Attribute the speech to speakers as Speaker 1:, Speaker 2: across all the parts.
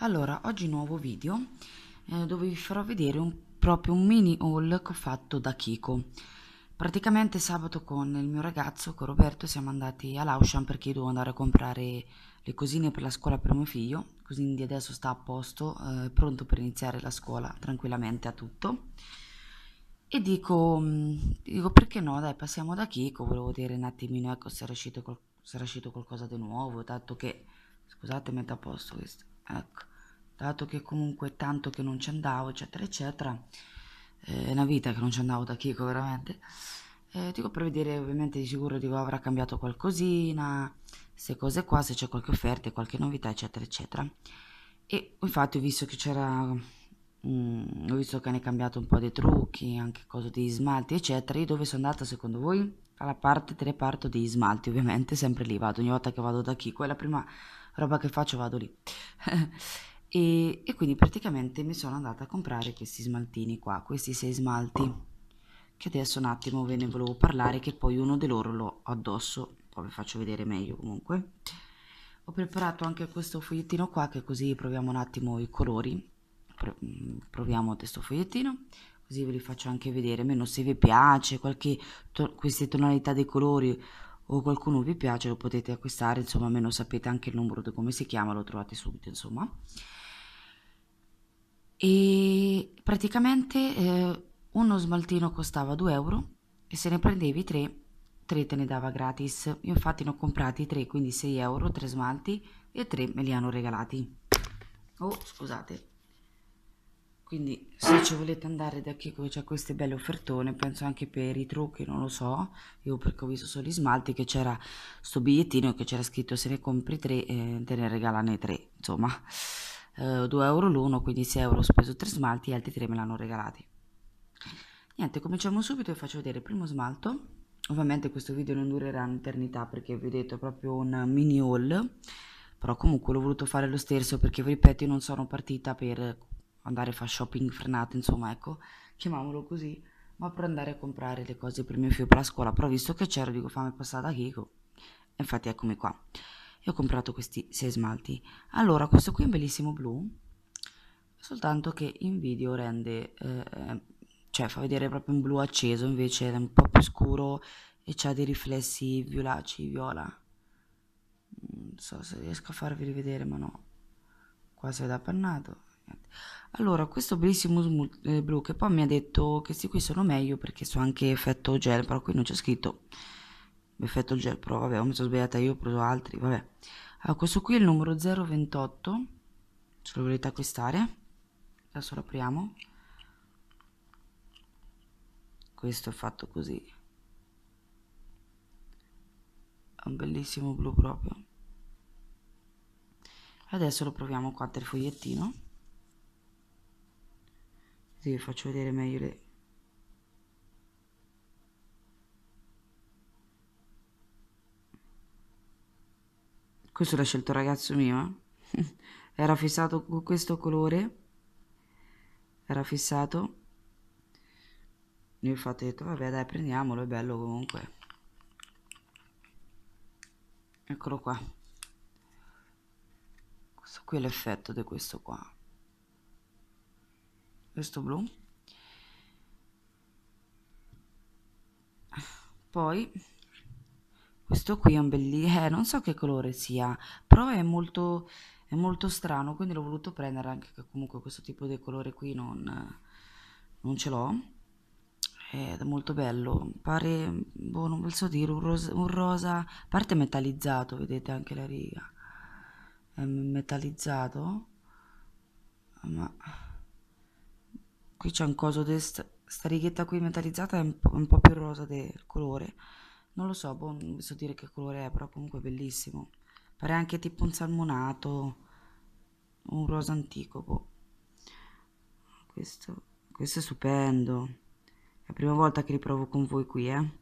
Speaker 1: allora oggi nuovo video eh, dove vi farò vedere un, proprio un mini haul che ho fatto da Kiko praticamente sabato con il mio ragazzo con Roberto siamo andati all'Auchan perché devo andare a comprare le cosine per la scuola per mio figlio quindi adesso sta a posto eh, pronto per iniziare la scuola tranquillamente a tutto e dico, mm, dico perché no dai passiamo da Kiko volevo vedere un attimino ecco se era uscito, qual se era uscito qualcosa di nuovo tanto che scusate metto a posto questo ecco dato che comunque tanto che non ci andavo eccetera eccetera è una vita che non ci andavo da Kiko veramente eh, dico per vedere ovviamente di sicuro dico avrà cambiato qualcosina se cose qua se c'è qualche offerta qualche novità eccetera eccetera e infatti ho visto che c'era mm, ho visto che hanno cambiato un po' dei trucchi anche cose di smalti eccetera io dove sono andata secondo voi? alla parte reparto di smalti ovviamente sempre lì vado ogni volta che vado da Kiko è la prima roba che faccio vado lì E, e, quindi praticamente mi sono andata a comprare questi smaltini qua, questi sei smalti che adesso un attimo ve ne volevo parlare che poi uno di loro l'ho addosso, poi vi faccio vedere meglio comunque. Ho preparato anche questo fogliettino qua che così proviamo un attimo i colori, proviamo questo fogliettino così ve li faccio anche vedere, meno se vi piace qualche to queste tonalità dei colori o qualcuno vi piace lo potete acquistare, insomma almeno sapete anche il numero di come si chiama, lo trovate subito insomma e praticamente eh, uno smaltino costava 2 euro e se ne prendevi 3, 3 te ne dava gratis. Io infatti ne ho comprati 3, quindi 6 euro, 3 smalti e 3 me li hanno regalati. Oh, scusate. Quindi se ci volete andare da Kiko c'è queste belle offertone, penso anche per i trucchi, non lo so, io perché ho visto solo gli smalti che c'era sto bigliettino che c'era scritto se ne compri 3 eh, te ne regalane 3, insomma eh, 2 euro l'uno, quindi 6 euro ho speso 3 smalti, e altri 3 me l'hanno regalati. Niente, cominciamo subito e faccio vedere il primo smalto. Ovviamente questo video non durerà un'eternità perché vi ho detto è proprio un mini haul, però comunque l'ho voluto fare lo stesso perché, vi ripeto, io non sono partita per andare a fare shopping frenato, insomma, ecco, chiamiamolo così, ma per andare a comprare le cose per mio figlio per la scuola, però visto che c'era dico fammi passare da Kiko, infatti eccomi qua ho comprato questi sei smalti. Allora, questo qui è un bellissimo blu, soltanto che in video rende, eh, cioè fa vedere proprio un blu acceso, invece è un po' più scuro e ha dei riflessi violaci, viola. Non so se riesco a farvi rivedere, ma no. Qua si vede appannato. Allora, questo bellissimo eh, blu che poi mi ha detto che questi qui sono meglio perché so anche effetto gel, però qui non c'è scritto effetto gel pro, vabbè, mi sono sbagliata io, ho preso altri, vabbè. Allora, questo qui è il numero 028, se lo volete acquistare. Adesso lo apriamo. Questo è fatto così. È un bellissimo blu proprio. Adesso lo proviamo qua per fogliettino. Così vi faccio vedere meglio le Questo l'ha scelto il ragazzo mio, eh? Era fissato con questo colore. Era fissato. Io infatti ho detto, vabbè dai, prendiamolo, è bello comunque. Eccolo qua. Questo qui è l'effetto di questo qua. Questo blu. Poi questo qui è un bellissimo, eh, non so che colore sia, però è molto, è molto strano, quindi l'ho voluto prendere anche che comunque questo tipo di colore qui non, non ce l'ho. Ed è molto bello, pare, boh, non posso dire, un rosa, un rosa, parte metallizzato, vedete anche la riga, è metallizzato, ma qui c'è un coso, di sta, righetta qui metallizzata è un po', un po più rosa del colore, non lo so, boh, non so dire che colore è, però comunque è bellissimo. Pare anche tipo un salmonato, un rosa antico, boh. Questo, questo è stupendo. È la prima volta che li provo con voi qui, eh.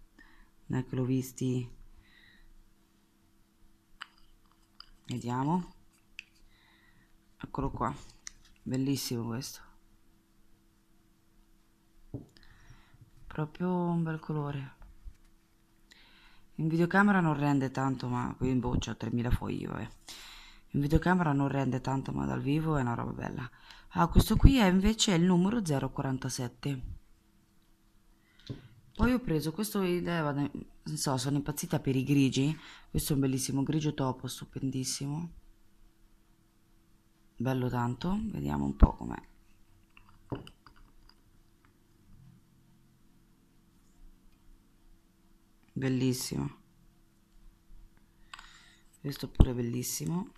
Speaker 1: Non è che l'ho visti. Vediamo. Eccolo qua. Bellissimo questo. Proprio un bel colore. In videocamera non rende tanto, ma qui in boccia ho 3000 fogli, vabbè. In videocamera non rende tanto, ma dal vivo è una roba bella. Ah, questo qui è invece il numero 047. Poi ho preso questo, eh, non so, sono impazzita per i grigi. Questo è un bellissimo grigio topo, stupendissimo. Bello tanto, vediamo un po' com'è. bellissimo questo pure bellissimo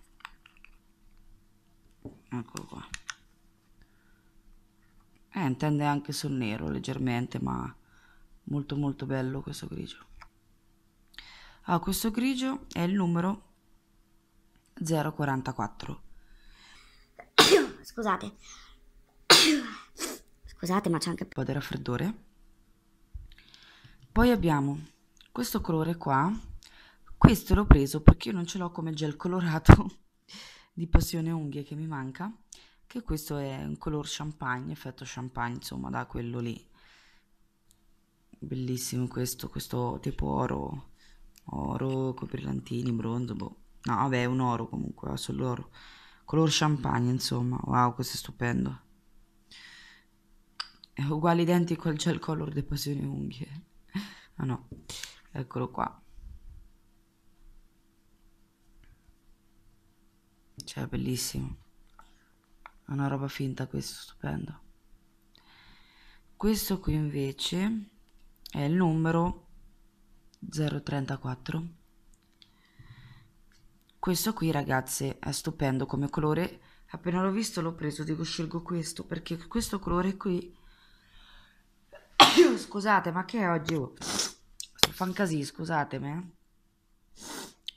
Speaker 1: eccolo qua eh, intende anche sul nero leggermente ma molto molto bello questo grigio ah, questo grigio è il numero 044 scusate scusate ma c'è anche un po' di raffreddore poi abbiamo questo colore qua, questo l'ho preso perché io non ce l'ho come gel colorato di passione unghie che mi manca, che questo è un color champagne, effetto champagne, insomma, da quello lì. Bellissimo questo, questo tipo oro, oro con brillantini, bronzo, boh. No, vabbè, è un oro comunque, è solo oro. Color champagne, insomma. Wow, questo è stupendo. È uguale identico al gel color di passione unghie. Ah no eccolo qua cioè bellissimo è una roba finta questo stupendo questo qui invece è il numero 034 questo qui ragazze è stupendo come colore appena l'ho visto l'ho preso dico scelgo questo perché questo colore qui scusate ma che è oggi oh? fan Fancasì, scusatemi. Eh.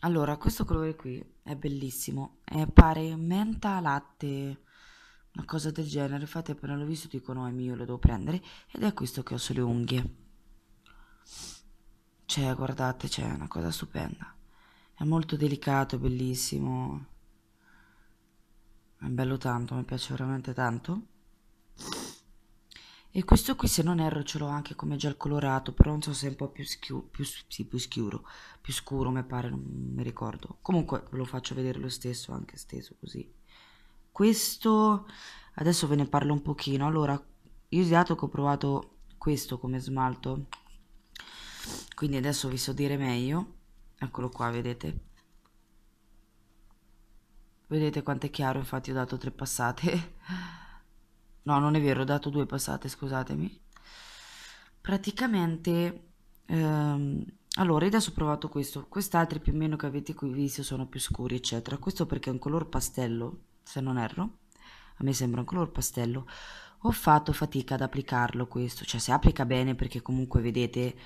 Speaker 1: Allora, questo colore qui è bellissimo. È pare menta latte, una cosa del genere. Infatti, appena l'ho visto, dico: No, è mio, lo devo prendere. Ed è questo che ho sulle unghie. Cioè, guardate, c'è cioè, una cosa stupenda. È molto delicato, bellissimo. È bello tanto, mi piace veramente tanto. E questo qui se non erro ce l'ho anche come gel colorato, però non so se è un po' più, schiu- più, sì, più schiuro, più scuro mi pare, non mi ricordo. Comunque ve lo faccio vedere lo stesso, anche steso così. Questo, adesso ve ne parlo un pochino. Allora, io dato che ho provato questo come smalto, quindi adesso vi so dire meglio. Eccolo qua, vedete. Vedete quanto è chiaro, infatti ho dato tre passate. no non è vero ho dato due passate scusatemi praticamente ehm, allora adesso ho provato questo quest'altri più o meno che avete qui visto sono più scuri eccetera questo perché è un color pastello se non erro a me sembra un color pastello ho fatto fatica ad applicarlo questo cioè si applica bene perché comunque vedete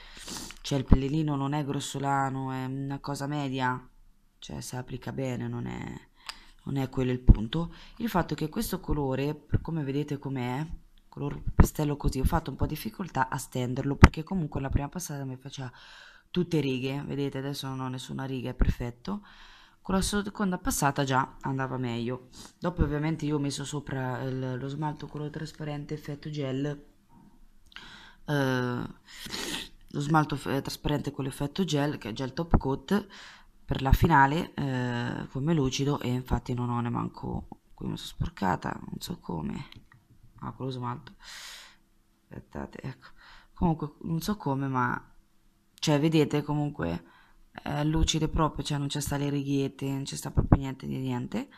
Speaker 1: cioè il pellellino non è grossolano è una cosa media cioè si applica bene non è non è quello il punto, il fatto è che questo colore, come vedete com'è, color pastello così, ho fatto un po' di difficoltà a stenderlo perché comunque la prima passata mi faceva tutte righe, vedete adesso non ho nessuna riga, è perfetto, con la seconda passata già andava meglio, dopo ovviamente io ho messo sopra il, lo smalto quello trasparente effetto gel, eh, lo smalto eh, trasparente con l'effetto gel che è gel top coat per la finale eh, come lucido e infatti non ho ne manco qui mi sono sporcata non so come apro ah, lo smalto aspettate ecco comunque non so come ma cioè vedete comunque è lucido proprio cioè non c'è sta le righette non c'è sta proprio niente di niente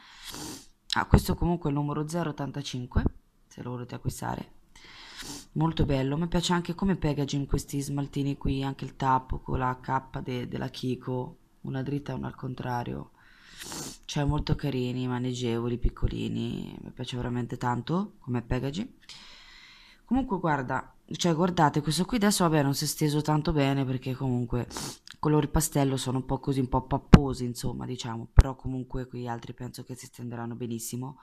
Speaker 1: ah questo comunque è il numero 085 se lo volete acquistare molto bello mi piace anche come packaging questi smaltini qui anche il tappo con la K de, della Kiko una dritta e una al contrario. Cioè molto carini, maneggevoli, piccolini, mi piace veramente tanto come packaging. Comunque guarda, cioè guardate questo qui adesso vabbè non si è steso tanto bene perché comunque i colori pastello sono un po' così, un po' papposi insomma diciamo, però comunque qui altri penso che si stenderanno benissimo.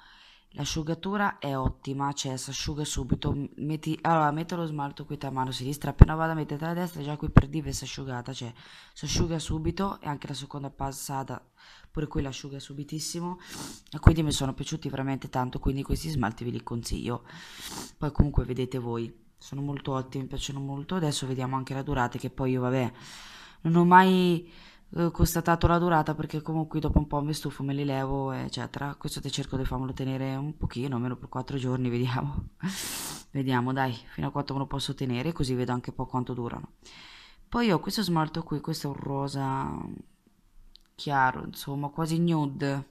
Speaker 1: L'asciugatura è ottima, cioè si asciuga subito. Metti, allora, metto lo smalto qui tra mano sinistra, appena vado a mettere tra la destra, già qui per dive si è asciugata, cioè si asciuga subito e anche la seconda passata, pure qui l'asciuga subitissimo. E quindi mi sono piaciuti veramente tanto, quindi questi smalti ve li consiglio. Poi comunque vedete voi, sono molto ottimi, mi piacciono molto. Adesso vediamo anche la durata, che poi io vabbè, non ho mai eh, constatato la durata perché comunque dopo un po' mi stufo, me li levo, eccetera. Questo te cerco di farmelo tenere un pochino, almeno per 4 giorni, vediamo. vediamo, dai, fino a quanto me lo posso tenere, così vedo anche un po' quanto durano. Poi ho questo smalto qui, questo è un rosa mm, chiaro, insomma, quasi nude.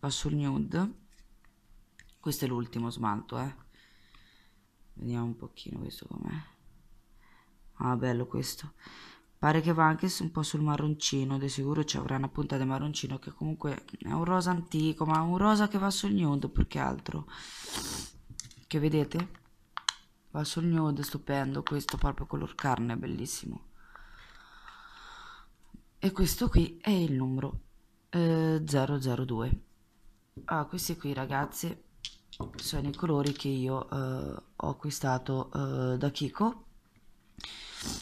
Speaker 1: Va sul nude. Questo è l'ultimo smalto, eh. Vediamo un pochino questo com'è. Ah, bello questo. Pare che va anche un po' sul marroncino, di sicuro ci avrà una punta di marroncino che comunque è un rosa antico, ma un rosa che va sul nude più che altro. Che vedete? Va sul nude, stupendo, questo proprio color carne, bellissimo. E questo qui è il numero eh, 002. Ah, questi qui ragazzi sono i colori che io eh, ho acquistato eh, da Kiko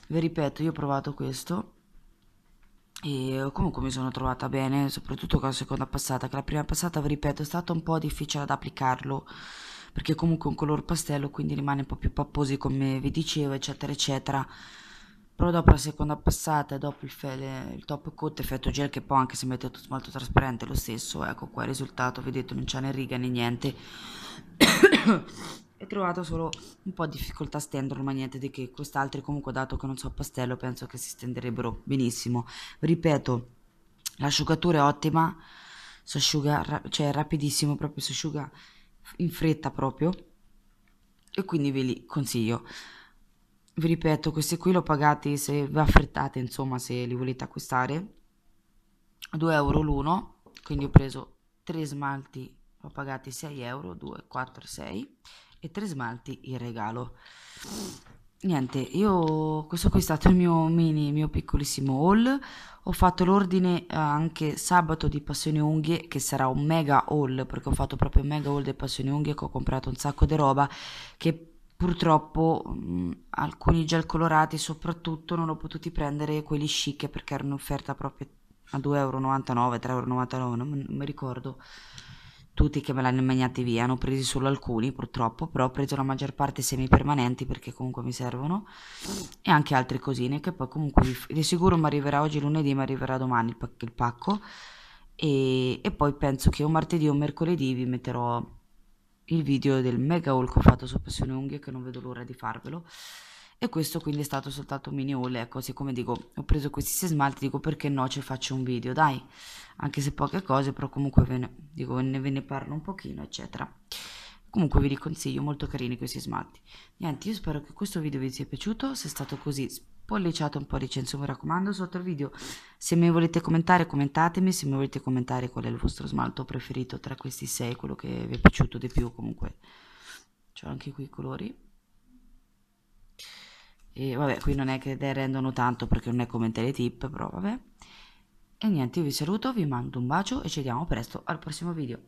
Speaker 1: vi ripeto io ho provato questo e comunque mi sono trovata bene soprattutto con la seconda passata che la prima passata vi ripeto è stato un po' difficile ad applicarlo perché comunque è un color pastello quindi rimane un po' più papposi come vi dicevo eccetera eccetera però dopo la seconda passata e dopo il, fele, il, top coat effetto gel che poi anche se mettete smalto trasparente lo stesso ecco qua il risultato vedete non c'è né riga né niente ho trovato solo un po' di difficoltà a stenderlo, ma niente di che. Quest'altro comunque dato che non so pastello, penso che si stenderebbero benissimo. Ripeto, l'asciugatura è ottima, si asciuga, ra- cioè rapidissimo, proprio si asciuga in fretta proprio. E quindi ve li consiglio. Vi ripeto, questi qui l'ho pagati se vi affrettate, insomma, se li volete acquistare. 2 euro l'uno, quindi ho preso 3 smalti, ho pagati 6 euro, 2, 4, 6 e tre smalti in regalo. Niente, io questo qui è stato il mio mini, il mio piccolissimo haul. Ho fatto l'ordine eh, anche sabato di Passione Unghie, che sarà un mega haul, perché ho fatto proprio un mega haul di Passione Unghie, che ho comprato un sacco di roba, che purtroppo mh, mm, alcuni gel colorati soprattutto non ho potuti prendere quelli chic perché erano offerta proprio a 2,99 euro, 3,99 euro, non mi ricordo tutti che me l'hanno mangiati via, ne ho presi solo alcuni purtroppo, però ho preso la maggior parte semipermanenti perché comunque mi servono e anche altre cosine che poi comunque di sicuro mi arriverà oggi lunedì, mi arriverà domani il, pac- il pacco e, e, poi penso che o martedì o mercoledì vi metterò il video del mega haul che ho fatto su Passione Unghie che non vedo l'ora di farvelo e questo quindi è stato soltanto un mini haul ecco siccome dico ho preso questi sei smalti dico perché no ci faccio un video dai anche se poche cose però comunque ve ne, dico, ve ne parlo un pochino eccetera comunque vi consiglio molto carini questi smalti niente io spero che questo video vi sia piaciuto se è stato così polliciate un po' di censo mi raccomando sotto il video se mi volete commentare commentatemi se mi volete commentare qual è il vostro smalto preferito tra questi sei quello che vi è piaciuto di più comunque c'ho anche qui i colori e vabbè, qui non è che le rendono tanto perché non è come in Teletip, però vabbè. E niente, io vi saluto, vi mando un bacio e ci vediamo presto al prossimo video.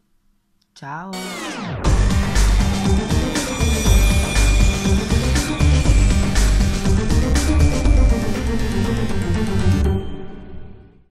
Speaker 1: Ciao!